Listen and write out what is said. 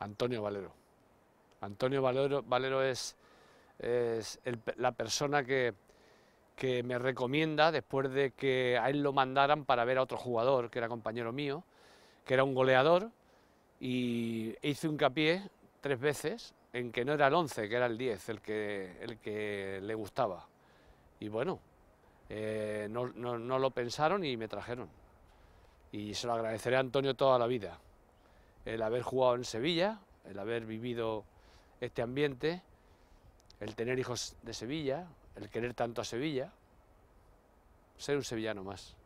Antonio Valero. Antonio Valero, es, la persona que, me recomienda después de que a él lo mandaran para ver a otro jugador que era compañero mío, que era un goleador, y hice hincapié tres veces en que no era el 11, que era el 10, el que, el que le gustaba. Y bueno, eh, no, no lo pensaron y me trajeron. Y se lo agradeceré a Antonio toda la vida el haber jugado en Sevilla, el haber vivido este ambiente, el tener hijos de Sevilla, el querer tanto a Sevilla, ser un sevillano más.